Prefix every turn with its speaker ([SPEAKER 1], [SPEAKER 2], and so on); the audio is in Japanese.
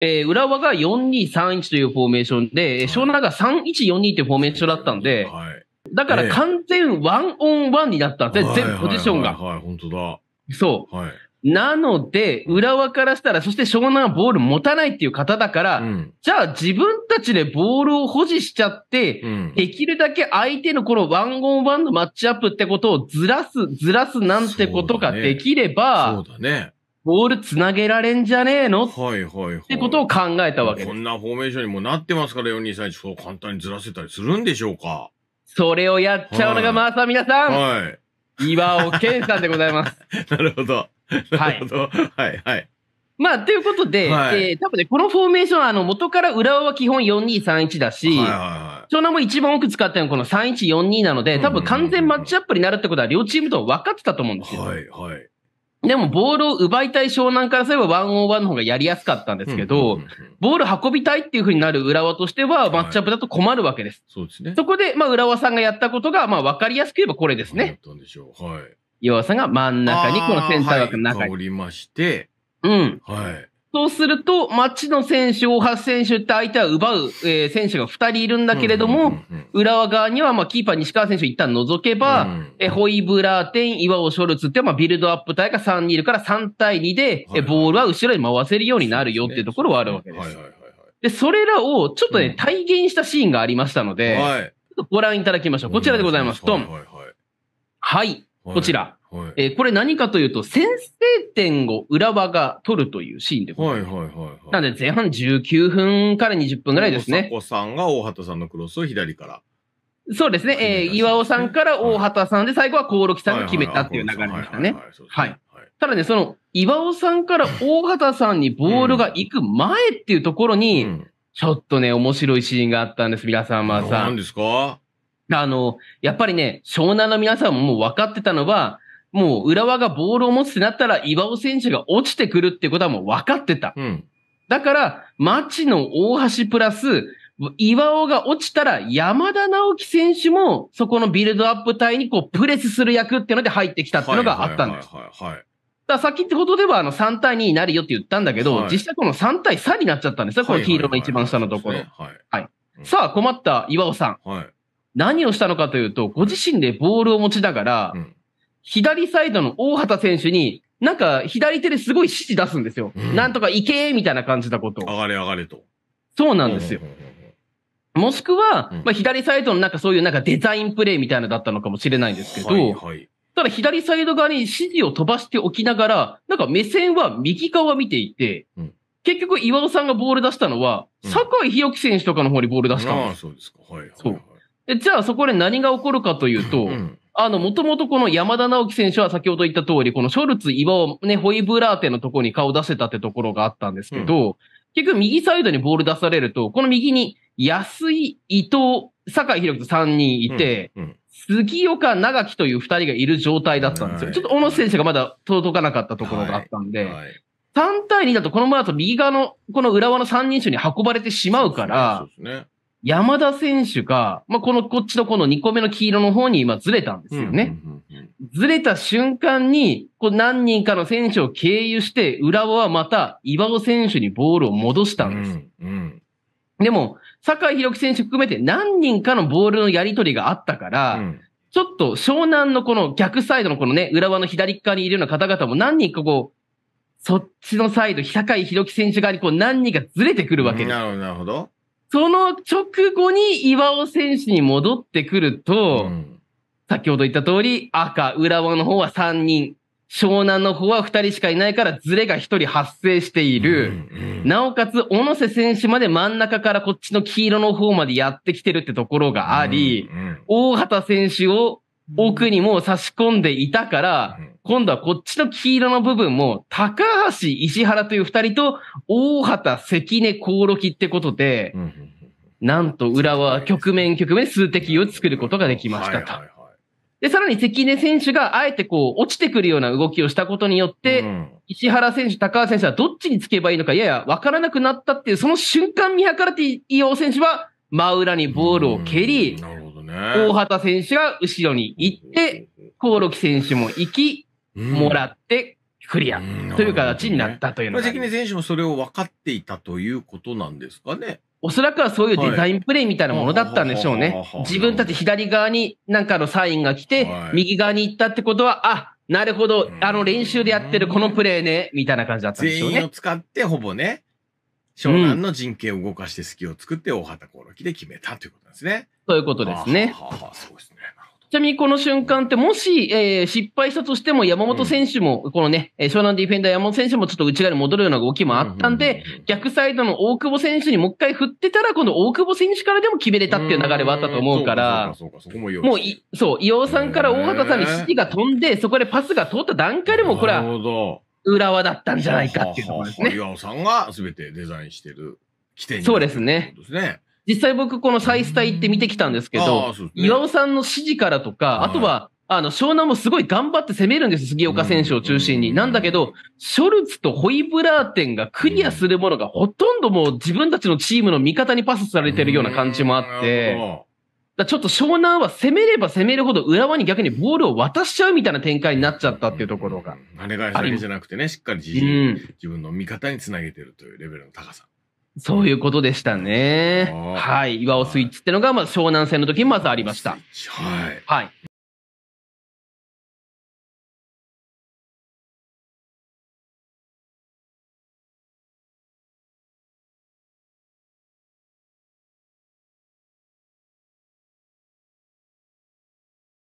[SPEAKER 1] えー、浦和が4231というフォーメーションで、湘南が3142というフォーメーションだったんで、はい、だから完全ワンオンワンになったんですね、全ポジションが。はい、本当だ。そう。はいなので、浦和からしたら、そして湘南はボール持たないっていう方だから、うん、じゃあ自分たちでボールを保持しちゃって、うん、できるだけ相手のこのワンオンワンのマッチアップってことをずらす、ずらすなんてことができれば、そうだね。ボールつなげられんじゃねえのはいはいはい。ってことを考えたわけです。こんなフォーメーションにもなってますから、4231、そう簡単にずらせたりするんでしょうかそれをやっちゃうのが、まさ皆さん、はい、岩尾健さんでございます。なるほど。なるほど。はい、はい、はい。まあ、ということで、はい、えー、多分ね、このフォーメーション、あの、元から浦和は基本4231だし、はいはいはい、湘南も一番多く使ったのはこの3142なので、多分完全マッチアップになるってことは両チームと分かってたと思うんですよ。はい、はい。でも、ボールを奪いたい湘南からすれば、ワンオーワンの方がやりやすかったんですけど、ボール運びたいっていうふうになる浦和としては、マッチアップだと困るわけです。はい、そうですね。そこで、まあ、浦和さんがやったことが、まあ、わかりやすく言えばこれですね。やったんでしょう。はい。岩さんが真ん中に、このセンター枠の中に。お、はい、りまして。うん。はい。そうすると、町野選手、大橋選手って相手は奪う、えー、選手が2人いるんだけれども、浦和側には、まあ、キーパー西川選手一旦除けば、うん、えホイブラーテン、岩尾ショルツって、まあ、ビルドアップ隊が3人いるから3対2で、えボールは後ろに回せるようになるよっていうところはあるわけです。で、それらをちょっとね、体現したシーンがありましたので、はい、ご覧いただきましょう。こちらでございます。ドン。はい、こちら。はいえー、これ何かというと、先制点を浦和が取るというシーンでございます。はいはいはい、はい、なので前半19分から20分ぐらいですね。大さんが大畑さんのクロスを左から。そうですね。えー、岩尾さんから大畑さんで、最後は興梠さんが決めたっていう流れでしたね。はい。ただね、その、岩尾さんから大畑さんにボールが行く前っていうところに、ちょっとね、面白いシーンがあったんです、皆様さん。何ですかあの、やっぱりね、湘南の皆さんももう分かってたのは、もう浦和がボールを持つってなったら、岩尾選手が落ちてくるってことはもう分かってた。うん、だから、町の大橋プラス、岩尾が落ちたら山田直樹選手もそこのビルドアップ隊にこうプレスする役っていうので入ってきたっていうのがあったんです。ははいださっきってことではあの3対2になるよって言ったんだけど、はい、実際この3対3になっちゃったんですよ、この黄色の一番下のところ。はいさあ困った岩尾さん、はい、何をしたのかというと、ご自身でボールを持ちながら、うん左サイドの大畑選手に、なんか左手ですごい指示出すんですよ。うん、なんとか行けみたいな感じなこと上がれ上がれと。そうなんですよ。もしくは、まあ、左サイドのなんかそういうなんかデザインプレイみたいなだったのかもしれないんですけど、はいはい、ただ左サイド側に指示を飛ばしておきながら、なんか目線は右側見ていて、うん、結局岩尾さんがボール出したのは、酒井宏樹選手とかの方にボール出したんです。ああ、そうですか。はい、はい、そう。じゃあそこで何が起こるかというと、うんあの、もともとこの山田直樹選手は先ほど言った通り、このショルツ、岩尾、ね、ホイブラーテのところに顔出せたってところがあったんですけど、うん、結局右サイドにボール出されると、この右に安井、伊藤、酒井宏樹3人いて、うんうん、杉岡、長木という2人がいる状態だったんですよ。はい、ちょっと小野選手がまだ届かなかったところがあったんで、はいはい、3対2だとこのままだと右側の、この浦和の3人手に運ばれてしまうから、そうですね山田選手が、まあ、この、こっちのこの2個目の黄色の方に今ずれたんですよね。ずれた瞬間に、こう何人かの選手を経由して、浦和はまた岩尾選手にボールを戻したんです。うん、うん、でも、酒井宏樹選手含めて何人かのボールのやり取りがあったから、うんちょっと湘南のこの逆サイドのこのね、浦和の左側にいるような方々も何人かこう、そっちのサイド、坂井宏樹選手側にこう何人かずれてくるわけです。なるほど、なるほど。その直後に岩尾選手に戻ってくると、うん、先ほど言った通り、赤、浦和の方は3人、湘南の方は2人しかいないからズレが1人発生している。うんうん、なおかつ、小野瀬選手まで真ん中からこっちの黄色の方までやってきてるってところがあり、うんうん、大畑選手を奥にも差し込んでいたから、今度はこっちの黄色の部分も、高橋、石原という二人と、大畑、関根、コオってことで、なんと浦和は局面局面数的を作ることができましたと。で、さらに関根選手があえてこう、落ちてくるような動きをしたことによって、石原選手、高橋選手はどっちにつけばいいのか、ややわからなくなったっていう、その瞬間見計らって伊尾選手は、真裏にボールを蹴り、大畑選手が後ろに行って、コオロキ選手も行き、もらって、クリアという形になったというのが、関根選手もそれを分かっていたということなんですかね。おそらくはそういうデザインプレイみたいなものだったんでしょうね。自分たち左側になんかのサインが来て、右側に行ったってことは、あ、なるほど、あの練習でやってるこのプレーね、みたいな感じだったんでしょうね。全員を使ってほぼね。湘南の人形を動かして隙を作って大畑興梠で決めたということなんですね。ということですね。はあ、はそうですね。ちなみにこの瞬間って、もし、えー、失敗したとしても、山本選手も、このね、うん、湘南ディフェンダー山本選手もちょっと内側に戻るような動きもあったんで、逆サイドの大久保選手にもう一回振ってたら、この大久保選手からでも決めれたっていう流れはあったと思うから、ももうい、そう、伊尾さんから大畑さんに指示が飛んで、そこでパスが通った段階でも、これは、浦和だったんじゃないかっていうところですね。岩尾さんが全てデザインしてる起点にですね。そうですね。実際僕この再スタイって見てきたんですけど、ね、岩尾さんの指示からとか、あとは、あの、湘南もすごい頑張って攻めるんです、杉岡選手を中心に。なんだけど、ショルツとホイブラーテンがクリアするものがほとんどもう自分たちのチームの味方にパスされてるような感じもあって、だちょっと湘南は攻めれば攻めるほど浦和に逆にボールを渡しちゃうみたいな展開になっちゃったっていうところが。跳ね返すだけじゃなくてね、しっかり自,、自分の味方につなげてるというレベルの高さ。そういうことでしたね。はい。岩尾スイッチってのが、まず湘南戦の時にまずありました。はい。はい。